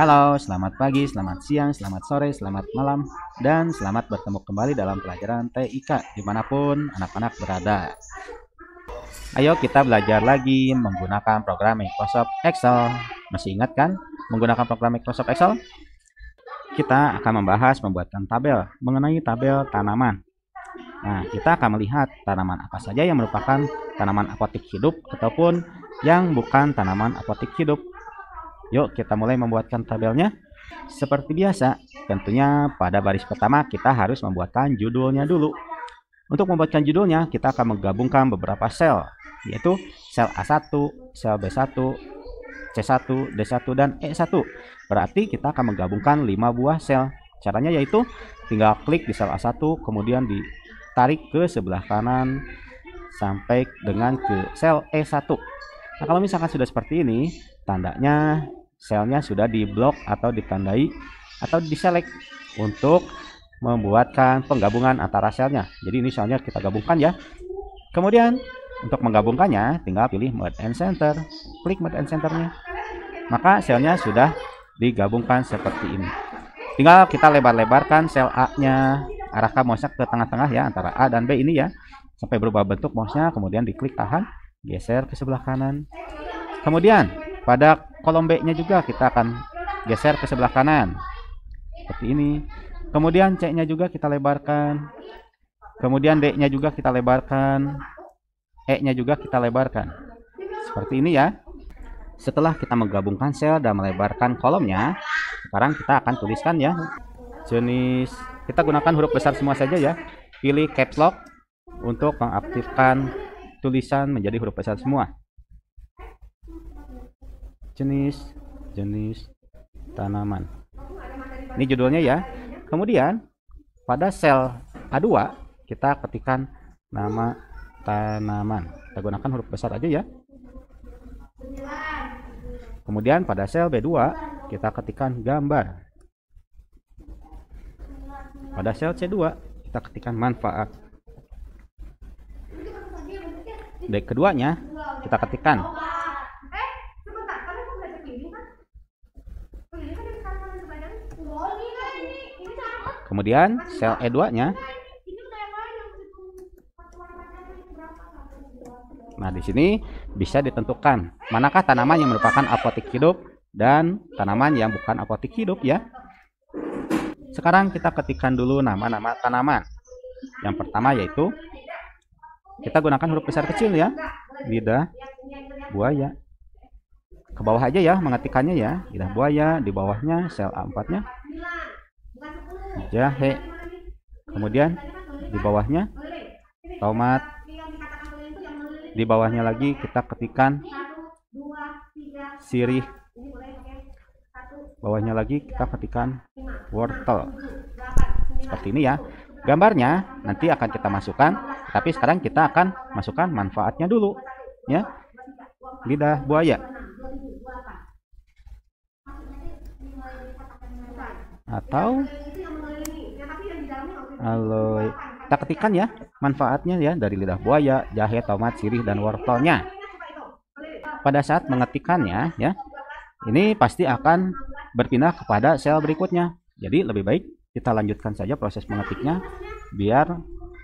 Halo, selamat pagi, selamat siang, selamat sore, selamat malam, dan selamat bertemu kembali dalam pelajaran TIK dimanapun anak-anak berada. Ayo kita belajar lagi menggunakan program Microsoft Excel. Masih ingat kan menggunakan program Microsoft Excel? Kita akan membahas membuatkan tabel mengenai tabel tanaman. Nah, kita akan melihat tanaman apa saja yang merupakan tanaman apotik hidup ataupun yang bukan tanaman apotik hidup. Yuk kita mulai membuatkan tabelnya. Seperti biasa, tentunya pada baris pertama kita harus membuatkan judulnya dulu. Untuk membuatkan judulnya, kita akan menggabungkan beberapa sel, yaitu sel A1, sel B1, C1, D1, dan E1. Berarti kita akan menggabungkan 5 buah sel. Caranya yaitu tinggal klik di sel A1, kemudian ditarik ke sebelah kanan sampai dengan ke sel E1. Nah, kalau misalkan sudah seperti ini, tandanya selnya sudah diblok atau ditandai atau diselek untuk membuatkan penggabungan antara selnya. Jadi ini selnya kita gabungkan ya. Kemudian untuk menggabungkannya tinggal pilih mode and center, klik mode and centernya. Maka selnya sudah digabungkan seperti ini. Tinggal kita lebar-lebarkan sel A-nya, arahkan mouse ke tengah-tengah ya antara A dan B ini ya. Sampai berubah bentuk mouse-nya, kemudian diklik tahan, geser ke sebelah kanan. Kemudian pada kolom B-nya juga kita akan geser ke sebelah kanan. Seperti ini. Kemudian C-nya juga kita lebarkan. Kemudian D-nya juga kita lebarkan. E-nya juga kita lebarkan. Seperti ini ya. Setelah kita menggabungkan sel dan melebarkan kolomnya, sekarang kita akan tuliskan ya. Jenis kita gunakan huruf besar semua saja ya. Pilih caps lock untuk mengaktifkan tulisan menjadi huruf besar semua jenis-jenis tanaman. Ini judulnya ya. Kemudian pada sel A2 kita ketikkan nama tanaman. Kita gunakan huruf besar aja ya. Kemudian pada sel B2 kita ketikkan gambar. Pada sel C2 kita ketikkan manfaat. D keduanya kita ketikkan Kemudian sel E2-nya Nah, di sini bisa ditentukan manakah tanaman yang merupakan apotik hidup dan tanaman yang bukan apotik hidup ya. Sekarang kita ketikkan dulu nama-nama tanaman. Yang pertama yaitu kita gunakan huruf besar kecil ya. Lidah buaya. Ke bawah aja ya mengetikannya ya. Lidah buaya di bawahnya sel A4-nya jahe kemudian di bawahnya tomat di bawahnya lagi kita ketikan sirih bawahnya lagi kita ketikan wortel seperti ini ya gambarnya nanti akan kita masukkan tapi sekarang kita akan masukkan manfaatnya dulu ya lidah buaya atau aloe. Kita ketikan ya manfaatnya ya dari lidah buaya, jahe, tomat, sirih dan wortelnya. Pada saat mengetikannya ya, ini pasti akan berpindah kepada sel berikutnya. Jadi lebih baik kita lanjutkan saja proses mengetiknya biar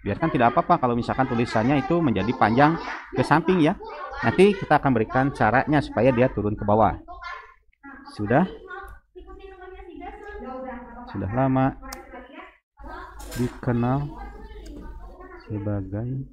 biarkan tidak apa-apa kalau misalkan tulisannya itu menjadi panjang ke samping ya. Nanti kita akan berikan caranya supaya dia turun ke bawah. Sudah? Sudah lama dikenal sebagai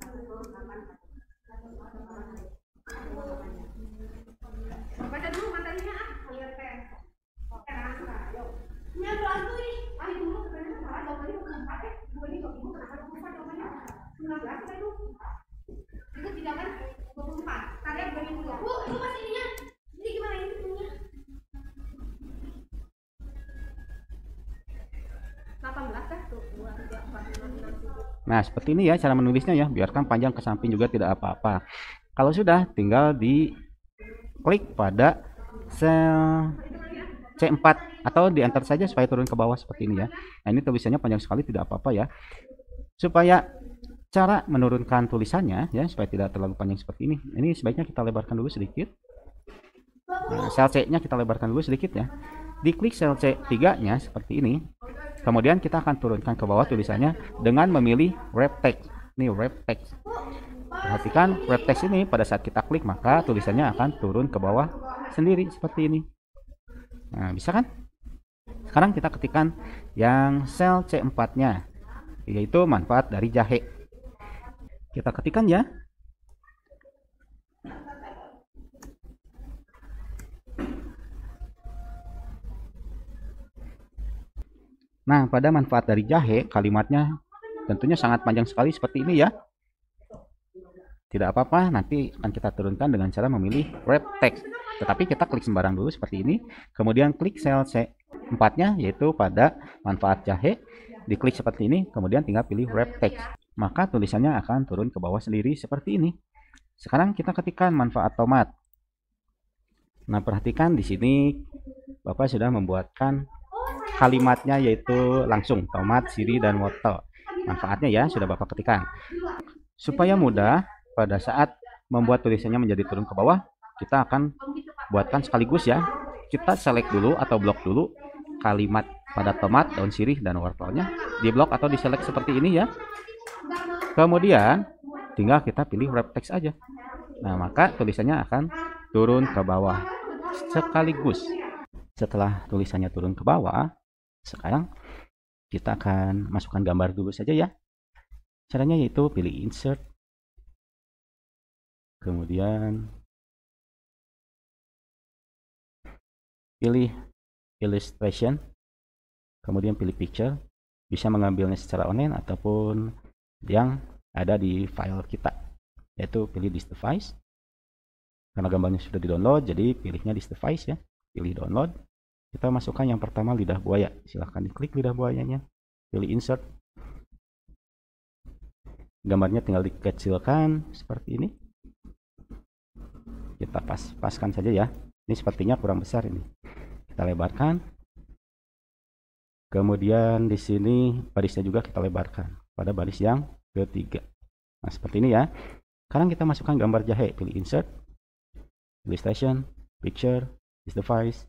Nah, seperti ini ya cara menulisnya ya. Biarkan panjang ke samping juga tidak apa-apa. Kalau sudah, tinggal di klik pada sel C4 atau diantar saja supaya turun ke bawah seperti ini ya. Nah, ini tulisannya panjang sekali tidak apa-apa ya. Supaya cara menurunkan tulisannya ya supaya tidak terlalu panjang seperti ini. Ini sebaiknya kita lebarkan dulu sedikit. Nah, sel C-nya kita lebarkan dulu sedikit ya. Diklik sel C3-nya seperti ini. Kemudian kita akan turunkan ke bawah tulisannya dengan memilih wrap text. Ini wrap text. Perhatikan wrap text ini pada saat kita klik maka tulisannya akan turun ke bawah sendiri seperti ini. Nah, bisa kan? Sekarang kita ketikkan yang sel C4-nya yaitu manfaat dari jahe. Kita ketikkan ya Nah, pada manfaat dari jahe, kalimatnya tentunya sangat panjang sekali seperti ini ya. Tidak apa-apa, nanti akan kita turunkan dengan cara memilih wrap text. Tetapi kita klik sembarang dulu seperti ini, kemudian klik sel C4-nya yaitu pada manfaat jahe. Diklik seperti ini, kemudian tinggal pilih wrap text. Maka tulisannya akan turun ke bawah sendiri seperti ini. Sekarang kita ketikkan manfaat tomat. Nah, perhatikan di sini Bapak sudah membuatkan kalimatnya yaitu langsung tomat, siri, dan wortel. Manfaatnya ya sudah Bapak ketikkan. Supaya mudah pada saat membuat tulisannya menjadi turun ke bawah, kita akan buatkan sekaligus ya. Kita select dulu atau blok dulu kalimat pada tomat, daun sirih, dan wortelnya. Di blok atau di select seperti ini ya. Kemudian tinggal kita pilih wrap text aja. Nah, maka tulisannya akan turun ke bawah sekaligus. Setelah tulisannya turun ke bawah, sekarang kita akan masukkan gambar dulu saja ya. Caranya yaitu pilih insert, kemudian pilih illustration, kemudian pilih picture. Bisa mengambilnya secara online ataupun yang ada di file kita, yaitu pilih this device. Karena gambarnya sudah di download, jadi pilihnya this device ya, pilih download kita masukkan yang pertama lidah buaya silahkan di klik lidah buayanya pilih insert gambarnya tinggal dikecilkan seperti ini kita pas paskan saja ya ini sepertinya kurang besar ini kita lebarkan kemudian di sini barisnya juga kita lebarkan pada baris yang ketiga nah seperti ini ya sekarang kita masukkan gambar jahe pilih insert illustration picture device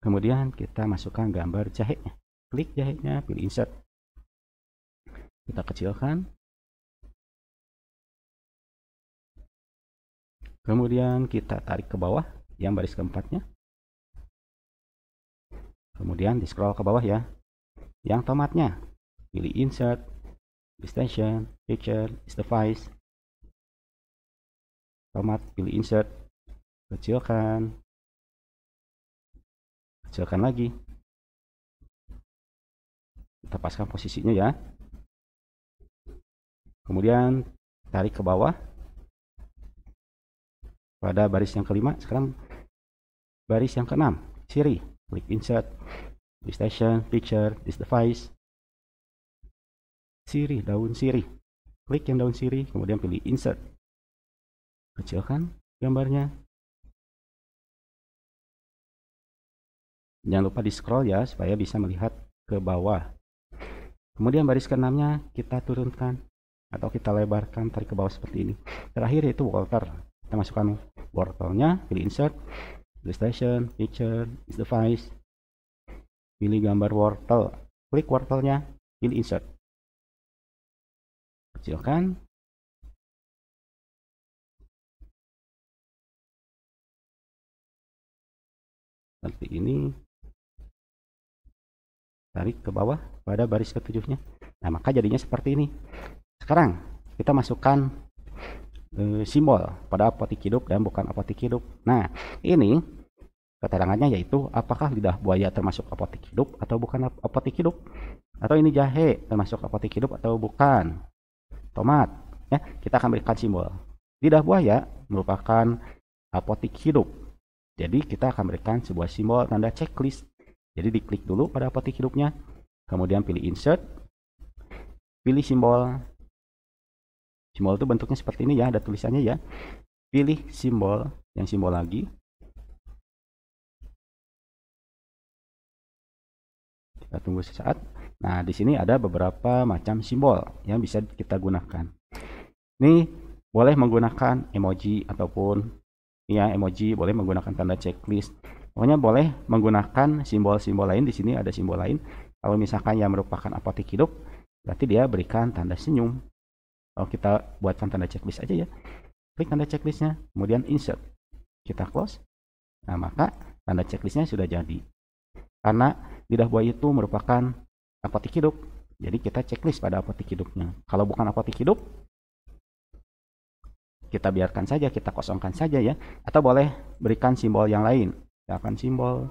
Kemudian kita masukkan gambar jahitnya. Klik jahitnya, pilih insert. Kita kecilkan. Kemudian kita tarik ke bawah yang baris keempatnya. Kemudian di scroll ke bawah ya. Yang tomatnya, pilih insert, extension, picture, device. Tomat, pilih insert, kecilkan, kecilkan lagi kita paskan posisinya ya kemudian tarik ke bawah pada baris yang kelima sekarang baris yang keenam siri klik insert this station picture this device siri daun siri klik yang daun siri kemudian pilih insert kecilkan gambarnya Jangan lupa di scroll ya supaya bisa melihat ke bawah. Kemudian baris keenamnya kita turunkan atau kita lebarkan tarik ke bawah seperti ini. Terakhir yaitu water. Kita masukkan wortelnya, pilih insert, illustration, picture, is device. Pilih gambar wortel, klik wortelnya, pilih insert. Kecilkan. Seperti ini tarik ke bawah pada baris ketujuhnya nah maka jadinya seperti ini sekarang kita masukkan e, simbol pada apotik hidup dan bukan apotik hidup nah ini keterangannya yaitu apakah lidah buaya termasuk apotik hidup atau bukan apotik hidup atau ini jahe termasuk apotik hidup atau bukan tomat ya kita akan berikan simbol lidah buaya merupakan apotik hidup jadi kita akan berikan sebuah simbol tanda checklist jadi diklik dulu pada petik hidupnya, kemudian pilih insert, pilih simbol. Simbol itu bentuknya seperti ini ya, ada tulisannya ya. Pilih simbol, yang simbol lagi. Kita tunggu sesaat. Nah, di sini ada beberapa macam simbol yang bisa kita gunakan. Ini boleh menggunakan emoji ataupun ya emoji, boleh menggunakan tanda checklist Pokoknya boleh menggunakan simbol-simbol lain. Di sini ada simbol lain. Kalau misalkan yang merupakan apotik hidup, berarti dia berikan tanda senyum. Kalau kita buatkan tanda checklist aja ya. Klik tanda checklistnya, kemudian insert. Kita close. Nah, maka tanda checklistnya sudah jadi. Karena lidah buaya itu merupakan apotik hidup, jadi kita checklist pada apotik hidupnya. Kalau bukan apotik hidup, kita biarkan saja, kita kosongkan saja ya. Atau boleh berikan simbol yang lain akan simbol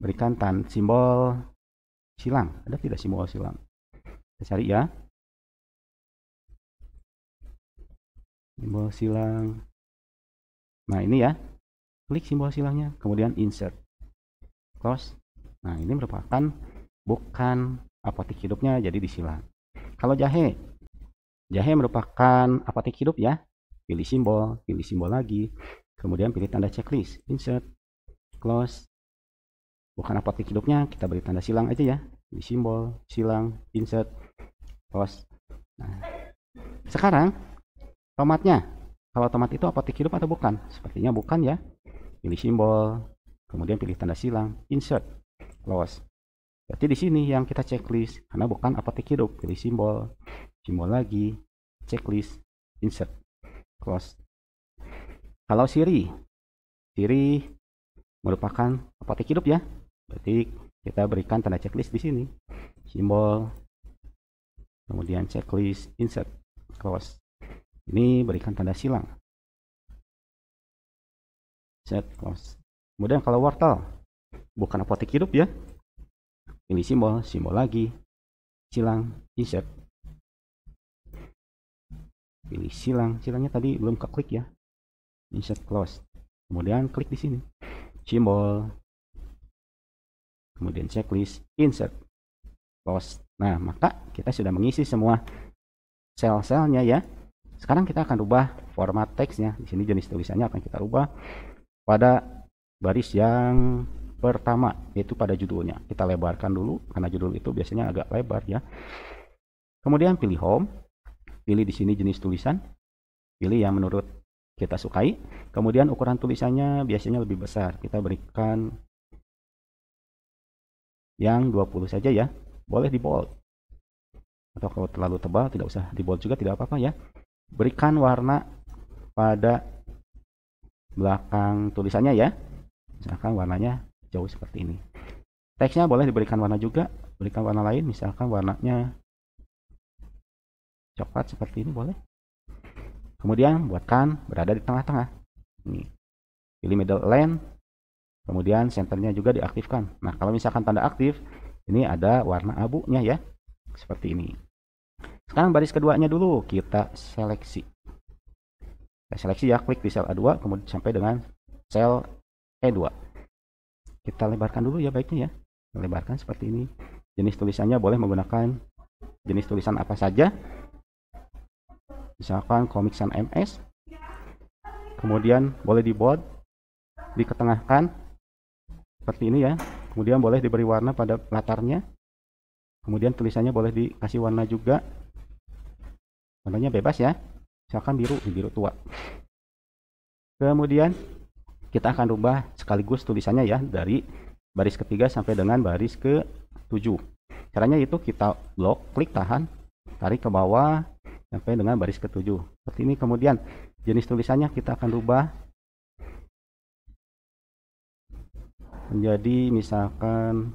berikan tan simbol silang ada tidak simbol silang kita cari ya simbol silang nah ini ya klik simbol silangnya kemudian insert close nah ini merupakan bukan apotik hidupnya jadi disilang kalau jahe jahe merupakan apotik hidup ya pilih simbol pilih simbol lagi kemudian pilih tanda checklist insert close bukan apotek hidupnya kita beri tanda silang aja ya di simbol silang insert close nah, sekarang tomatnya kalau tomat itu apotek hidup atau bukan sepertinya bukan ya pilih simbol kemudian pilih tanda silang insert close berarti di sini yang kita checklist karena bukan apotek hidup pilih simbol simbol lagi checklist insert close kalau Siri Siri merupakan apotek hidup ya. Berarti kita berikan tanda checklist di sini. Simbol, kemudian checklist insert close. Ini berikan tanda silang. Set close. Kemudian kalau wortel, bukan apotek hidup ya. Ini simbol, simbol lagi, silang, insert. Pilih silang, silangnya tadi belum keklik ya. Insert close. Kemudian klik di sini simbol, kemudian checklist, insert, post. Nah, maka kita sudah mengisi semua sel-selnya ya. Sekarang kita akan rubah format teksnya. Di sini jenis tulisannya akan kita rubah pada baris yang pertama, yaitu pada judulnya. Kita lebarkan dulu karena judul itu biasanya agak lebar ya. Kemudian pilih home, pilih di sini jenis tulisan, pilih yang menurut kita sukai. Kemudian ukuran tulisannya biasanya lebih besar. Kita berikan yang 20 saja ya. Boleh di bold. Atau kalau terlalu tebal tidak usah di bold juga tidak apa-apa ya. Berikan warna pada belakang tulisannya ya. Misalkan warnanya jauh seperti ini. Teksnya boleh diberikan warna juga. Berikan warna lain misalkan warnanya coklat seperti ini boleh. Kemudian buatkan berada di tengah-tengah. Ini. Pilih middle line. Kemudian centernya juga diaktifkan. Nah, kalau misalkan tanda aktif, ini ada warna abunya ya. Seperti ini. Sekarang baris keduanya dulu kita seleksi. Kita seleksi ya, klik di sel A2 kemudian sampai dengan sel E2. Kita lebarkan dulu ya baiknya ya. Lebarkan seperti ini. Jenis tulisannya boleh menggunakan jenis tulisan apa saja misalkan komik Sam MS kemudian boleh dibuat diketengahkan seperti ini ya kemudian boleh diberi warna pada latarnya kemudian tulisannya boleh dikasih warna juga warnanya bebas ya misalkan biru biru tua kemudian kita akan rubah sekaligus tulisannya ya dari baris ketiga sampai dengan baris ke tujuh caranya itu kita blok klik tahan tarik ke bawah sampai dengan baris ketujuh seperti ini kemudian jenis tulisannya kita akan rubah menjadi misalkan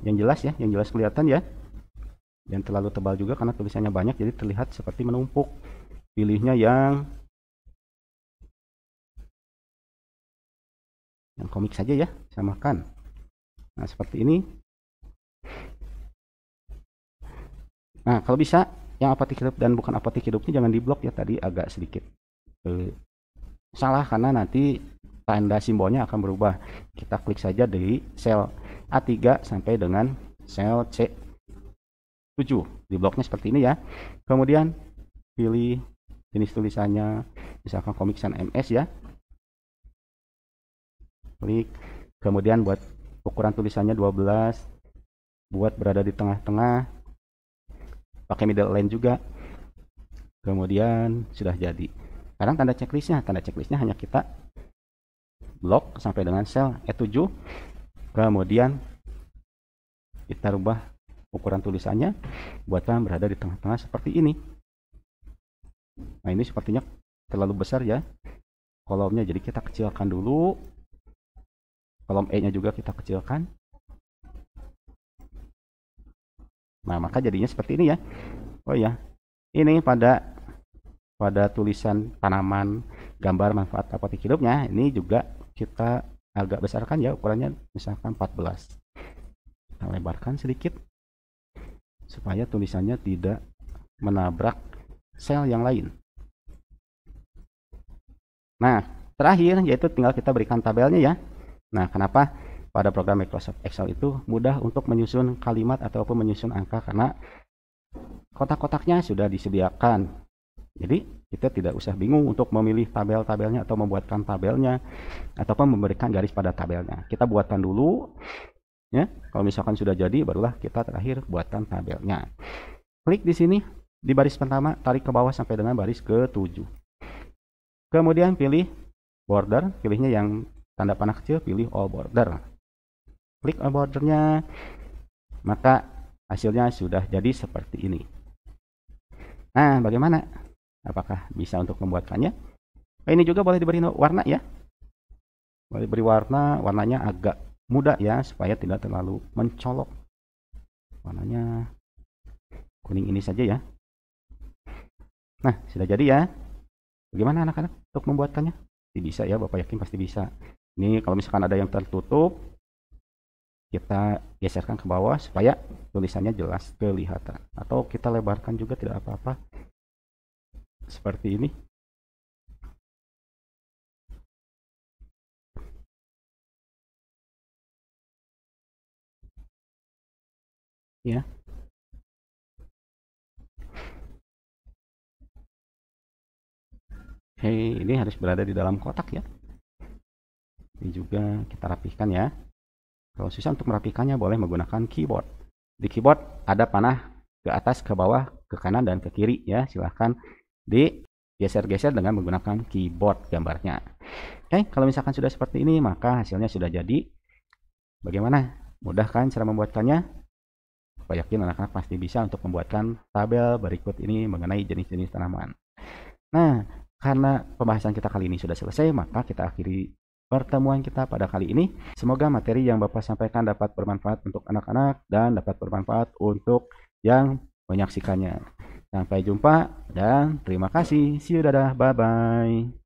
yang jelas ya yang jelas kelihatan ya yang terlalu tebal juga karena tulisannya banyak jadi terlihat seperti menumpuk pilihnya yang yang komik saja ya samakan nah seperti ini nah kalau bisa yang apatik hidup dan bukan apatik hidupnya jangan diblok ya tadi agak sedikit eh, salah karena nanti tanda simbolnya akan berubah kita klik saja dari sel A3 sampai dengan sel C7 di bloknya seperti ini ya kemudian pilih jenis tulisannya misalkan komik san MS ya klik kemudian buat ukuran tulisannya 12 buat berada di tengah-tengah pakai middle line juga kemudian sudah jadi sekarang tanda checklistnya tanda checklistnya hanya kita blok sampai dengan sel E7 kemudian kita rubah ukuran tulisannya buatan berada di tengah-tengah seperti ini nah ini sepertinya terlalu besar ya kolomnya jadi kita kecilkan dulu kolom E nya juga kita kecilkan Nah, maka jadinya seperti ini ya. Oh ya. Ini pada pada tulisan tanaman, gambar manfaat apotek hidupnya, ini juga kita agak besarkan ya ukurannya misalkan 14. Kita lebarkan sedikit supaya tulisannya tidak menabrak sel yang lain. Nah, terakhir yaitu tinggal kita berikan tabelnya ya. Nah, kenapa pada program Microsoft Excel itu mudah untuk menyusun kalimat ataupun menyusun angka karena kotak-kotaknya sudah disediakan. Jadi kita tidak usah bingung untuk memilih tabel-tabelnya atau membuatkan tabelnya ataupun memberikan garis pada tabelnya. Kita buatkan dulu ya. Kalau misalkan sudah jadi barulah kita terakhir buatkan tabelnya. Klik di sini di baris pertama tarik ke bawah sampai dengan baris ke-7. Kemudian pilih border, pilihnya yang tanda panah kecil, pilih all border klik bordernya maka hasilnya sudah jadi seperti ini nah bagaimana apakah bisa untuk membuatkannya nah, ini juga boleh diberi warna ya boleh beri warna warnanya agak muda ya supaya tidak terlalu mencolok warnanya kuning ini saja ya nah sudah jadi ya bagaimana anak-anak untuk membuatkannya pasti bisa ya bapak yakin pasti bisa ini kalau misalkan ada yang tertutup kita geserkan ke bawah supaya tulisannya jelas kelihatan atau kita lebarkan juga tidak apa-apa seperti ini ya hei ini harus berada di dalam kotak ya. Ini juga kita rapihkan ya. Kalau susah untuk merapikannya boleh menggunakan keyboard. Di keyboard ada panah ke atas, ke bawah, ke kanan, dan ke kiri ya. Silahkan digeser-geser dengan menggunakan keyboard gambarnya. Oke, kalau misalkan sudah seperti ini maka hasilnya sudah jadi. Bagaimana? Mudah kan cara membuatkannya? Saya yakin anak-anak pasti bisa untuk membuatkan tabel berikut ini mengenai jenis-jenis tanaman. Nah, karena pembahasan kita kali ini sudah selesai, maka kita akhiri pertemuan kita pada kali ini. Semoga materi yang Bapak sampaikan dapat bermanfaat untuk anak-anak dan dapat bermanfaat untuk yang menyaksikannya. Sampai jumpa dan terima kasih. See you dadah. Bye bye.